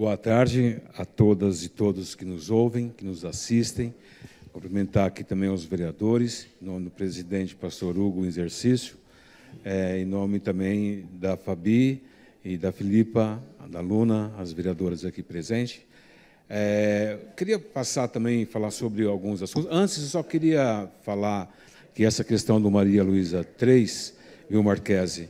Boa tarde a todas e todos que nos ouvem, que nos assistem. Cumprimentar aqui também os vereadores, em nome do presidente Pastor Hugo, em exercício, é, em nome também da Fabi e da Filipa, da Luna, as vereadoras aqui presentes. É, queria passar também falar sobre alguns assuntos. Antes, eu só queria falar que essa questão do Maria Luísa e viu, Marquese,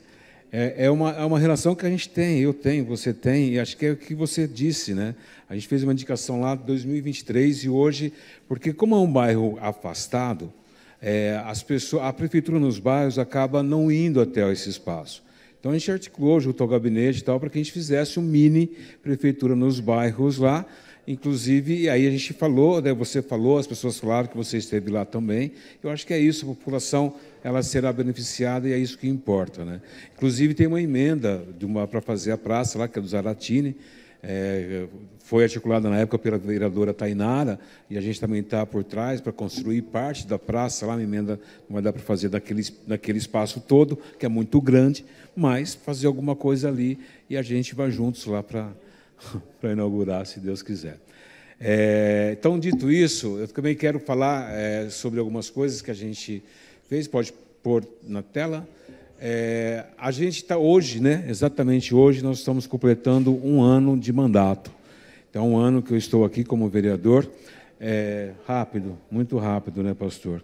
é, é, uma, é uma relação que a gente tem, eu tenho, você tem, e acho que é o que você disse, né? A gente fez uma indicação lá de 2023 e hoje, porque como é um bairro afastado, é, as pessoas, a prefeitura nos bairros acaba não indo até esse espaço. Então a gente articulou junto ao gabinete e tal para que a gente fizesse um mini prefeitura nos bairros lá, Inclusive, aí a gente falou, né, você falou, as pessoas falaram que você esteve lá também. Eu acho que é isso, a população ela será beneficiada e é isso que importa. Né? Inclusive, tem uma emenda para fazer a praça lá, que é do Zaratini, é, foi articulada na época pela vereadora Tainara, e a gente também está por trás para construir parte da praça lá, uma emenda não vai dar para fazer daquele, daquele espaço todo, que é muito grande, mas fazer alguma coisa ali e a gente vai juntos lá para para inaugurar, se Deus quiser. É, então, dito isso, eu também quero falar é, sobre algumas coisas que a gente fez. Pode pôr na tela. É, a gente está hoje, né? Exatamente hoje, nós estamos completando um ano de mandato. Então, um ano que eu estou aqui como vereador. É, rápido, muito rápido, né, pastor?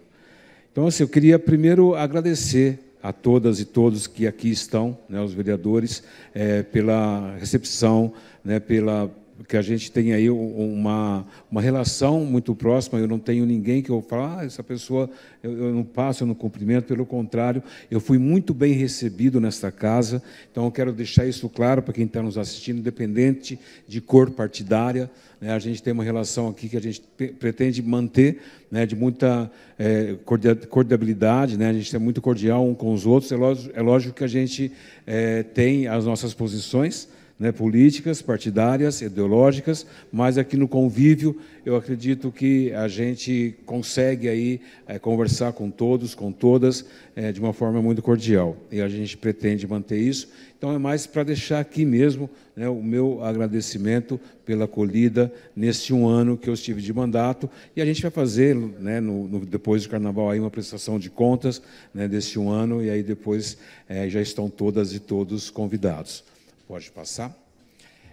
Então, assim, eu queria primeiro agradecer a todas e todos que aqui estão, né, os vereadores, é, pela recepção, né, pela que a gente tem aí uma, uma relação muito próxima. Eu não tenho ninguém que eu falo, ah, essa pessoa eu, eu, não passo, eu não cumprimento. Pelo contrário, eu fui muito bem recebido nesta casa. Então, eu quero deixar isso claro para quem está nos assistindo, independente de cor partidária. Né, a gente tem uma relação aqui que a gente pretende manter, né, de muita é, eh, cordialidade. Né, a gente é muito cordial um com os outros. É lógico, é lógico que a gente é, tem as nossas posições né, políticas, partidárias, ideológicas, mas aqui no convívio eu acredito que a gente consegue aí é, conversar com todos, com todas, é, de uma forma muito cordial. E a gente pretende manter isso. Então é mais para deixar aqui mesmo né, o meu agradecimento pela acolhida neste um ano que eu estive de mandato. E a gente vai fazer, né, no, no, depois do carnaval, aí uma prestação de contas né, deste um ano, e aí depois é, já estão todas e todos convidados. Pode passar.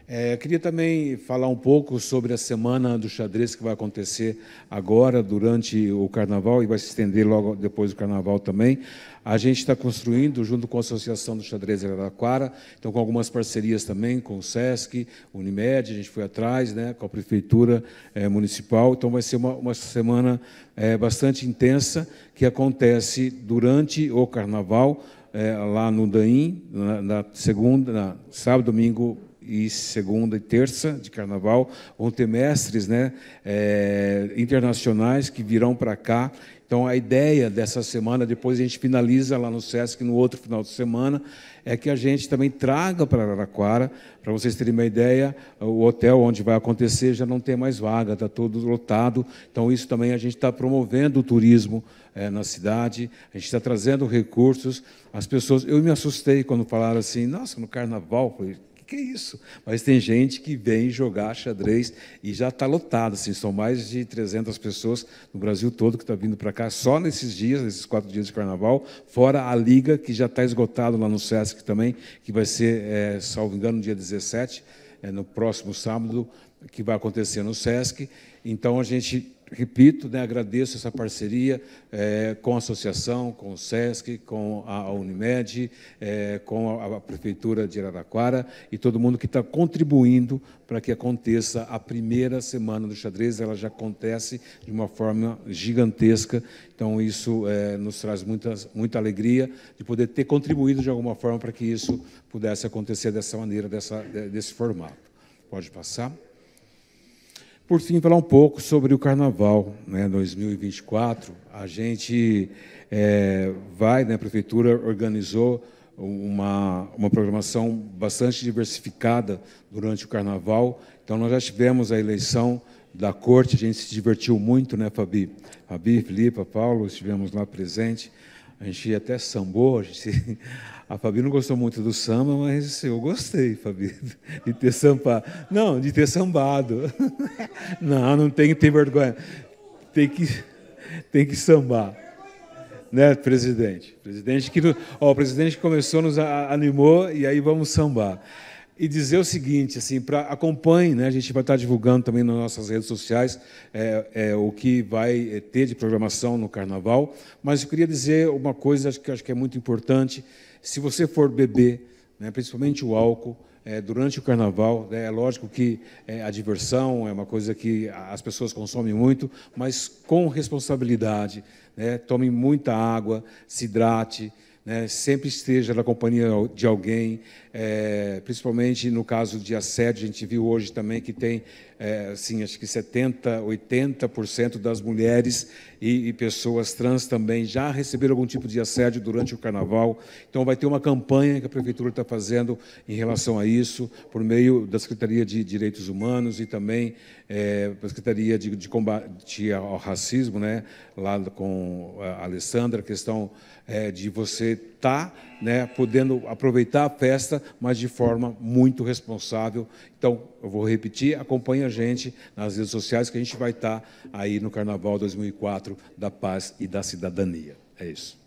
É, queria também falar um pouco sobre a semana do xadrez que vai acontecer agora, durante o carnaval, e vai se estender logo depois do carnaval também. A gente está construindo, junto com a Associação do Xadrez de Araraquara, então com algumas parcerias também, com o SESC, Unimed, a gente foi atrás, né, com a Prefeitura é, Municipal. Então vai ser uma, uma semana é, bastante intensa, que acontece durante o carnaval, é, lá no Daim, na, na segunda, na, sábado, domingo e segunda e terça de carnaval. Vão ter mestres né, é, internacionais que virão para cá então, a ideia dessa semana, depois a gente finaliza lá no SESC, no outro final de semana, é que a gente também traga para Araraquara, para vocês terem uma ideia, o hotel onde vai acontecer já não tem mais vaga, está todo lotado. Então, isso também a gente está promovendo o turismo é, na cidade, a gente está trazendo recursos. As pessoas. Eu me assustei quando falaram assim, nossa, no carnaval, que, que é isso? Mas tem gente que vem jogar xadrez e já está lotado, assim, são mais de 300 pessoas no Brasil todo que está vindo para cá só nesses dias, nesses quatro dias de carnaval, fora a liga que já está esgotada lá no SESC também, que vai ser, é, salvo engano, no dia 17, é, eh, no próximo sábado, que vai acontecer no SESC. Então, a gente, repito, né, agradeço essa parceria é, com a associação, com o SESC, com a Unimed, é, com a, Prefeitura de Araraquara e todo mundo que está contribuindo para que aconteça a primeira semana do xadrez. Ela já acontece de uma forma gigantesca. Então, isso é, nos traz muita, muita alegria de poder ter contribuído de alguma forma para que isso pudesse acontecer dessa maneira, dessa, desse formato. Pode passar. Por fim, falar um pouco sobre o Carnaval né, 2024. A gente é, vai, né, a Prefeitura organizou uma, uma programação bastante diversificada durante o Carnaval. Então, nós já tivemos a eleição da corte, a gente se divertiu muito, né, Fabi? Fabi, Filipa, Paulo, estivemos lá presentes. A gente até sambou, a, gente... a Fabi não gostou muito do samba, mas eu gostei, Fabi, de ter sambado. Não, de ter sambado. Não, não tem que ter vergonha. Tem que, tem que sambar. Né, presidente? Presidente que, o presidente que começou, nos animou, e aí vamos sambar e dizer o seguinte, assim, para acompanhe, né? A gente vai estar divulgando também nas nossas redes sociais é, é, o que vai é, ter de programação no Carnaval. Mas eu queria dizer uma coisa que acho que é muito importante: se você for beber, né, principalmente o álcool, é, durante o carnaval. Né, é lógico que é, a diversão é uma coisa que as pessoas consomem muito, mas com responsabilidade. Né, tome muita água, se hidrate. Né? Sempre esteja na companhia de alguém, é, principalmente no caso de assédio, a gente viu hoje também que tem, é, assim, acho que 70%, 80% das mulheres e, e, pessoas trans também já receberam algum tipo de assédio durante o carnaval. Então, vai ter uma campanha que a Prefeitura está fazendo em relação a isso, por meio da Secretaria de Direitos Humanos e também é, Secretaria de, de Combate ao Racismo, né? lá com a Alessandra, a questão é, de você está né, podendo aproveitar a festa, mas de forma muito responsável. Então, eu vou repetir, acompanhe a gente nas redes sociais que a gente vai estar tá aí no Carnaval 2004 da Paz e da Cidadania. É isso.